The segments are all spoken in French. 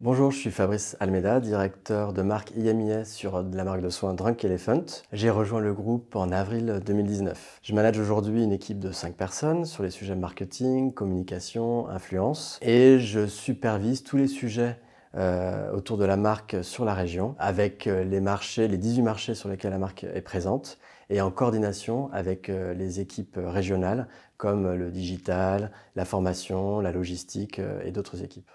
Bonjour, je suis Fabrice Almeida, directeur de marque IMIS sur la marque de soins Drunk Elephant. J'ai rejoint le groupe en avril 2019. Je manage aujourd'hui une équipe de 5 personnes sur les sujets marketing, communication, influence et je supervise tous les sujets euh, autour de la marque sur la région avec euh, les marchés, les 18 marchés sur lesquels la marque est présente et en coordination avec euh, les équipes régionales comme le digital, la formation, la logistique et d'autres équipes.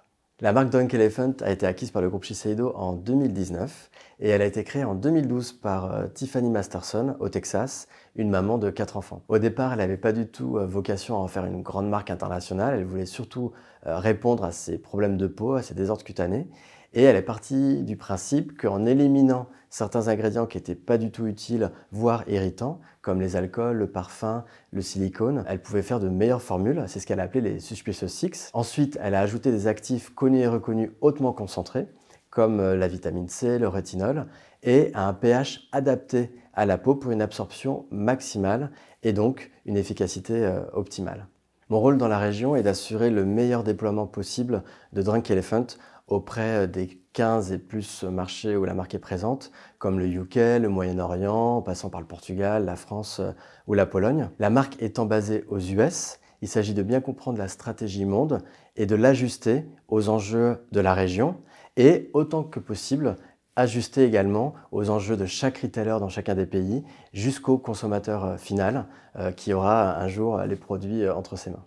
La marque Dunk Elephant a été acquise par le groupe Shiseido en 2019 et elle a été créée en 2012 par euh, Tiffany Masterson au Texas, une maman de quatre enfants. Au départ, elle n'avait pas du tout euh, vocation à en faire une grande marque internationale, elle voulait surtout euh, répondre à ses problèmes de peau, à ses désordres cutanés et elle est partie du principe qu'en éliminant certains ingrédients qui n'étaient pas du tout utiles, voire irritants, comme les alcools, le parfum, le silicone, elle pouvait faire de meilleures formules, c'est ce qu'elle a appelé les suspicious six. Ensuite, elle a ajouté des actifs connus et reconnus hautement concentrés, comme euh, la vitamine C, le rétinol, et à un pH adapté à la peau pour une absorption maximale et donc une efficacité euh, optimale. Mon rôle dans la région est d'assurer le meilleur déploiement possible de Drunk Elephant auprès euh, des 15 et plus marchés où la marque est présente, comme le UK, le Moyen-Orient, en passant par le Portugal, la France euh, ou la Pologne. La marque étant basée aux US, il s'agit de bien comprendre la stratégie monde et de l'ajuster aux enjeux de la région et autant que possible ajuster également aux enjeux de chaque retailer dans chacun des pays jusqu'au consommateur euh, final qui aura un jour les produits entre ses mains.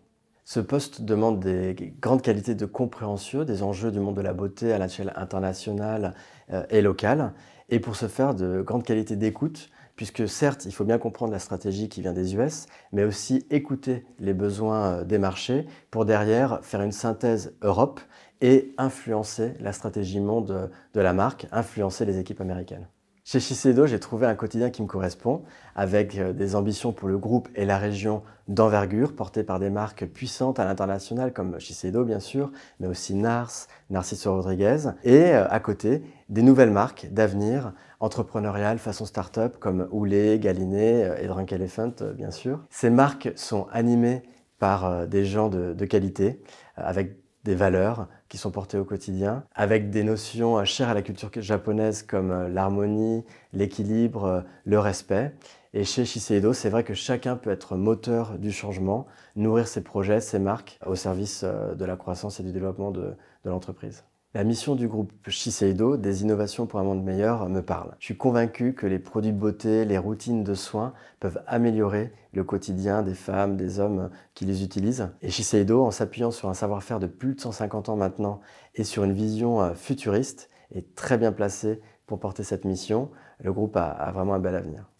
Ce poste demande des grandes qualités de compréhension des enjeux du monde de la beauté à l'échelle internationale euh, et locale, et pour ce faire de grandes qualités d'écoute, puisque certes, il faut bien comprendre la stratégie qui vient des US, mais aussi écouter les besoins euh, des marchés pour derrière faire une synthèse Europe et influencer la stratégie monde euh, de la marque, influencer les équipes américaines. Chez Shiseido, j'ai trouvé un quotidien qui me correspond, avec euh, des ambitions pour le groupe et la région d'envergure, portées par des marques puissantes à l'international, comme Shiseido bien sûr, mais aussi Nars, Narciso Rodriguez, et euh, à côté, des nouvelles marques d'avenir, entrepreneuriales, façon start-up, comme Oulé, Galiné euh, et Drunk Elephant bien sûr. Ces marques sont animées par des gens de, de qualité, avec des valeurs qui sont portées au quotidien, avec des notions euh, chères à la culture japonaise comme euh, l'harmonie, l'équilibre, euh, le respect. Et chez Shiseido, c'est vrai que chacun peut être moteur du changement, nourrir ses projets, ses marques au service de la croissance et du développement de, de l'entreprise. La mission du groupe Shiseido, des innovations pour un monde meilleur, me parle. Je suis convaincu que les produits de beauté, les routines de soins peuvent améliorer le quotidien des femmes, des hommes qui les utilisent. Et Shiseido, en s'appuyant sur un savoir-faire de plus de 150 ans maintenant et sur une vision euh, futuriste, est très bien placé pour porter cette mission. Le groupe a vraiment un bel avenir.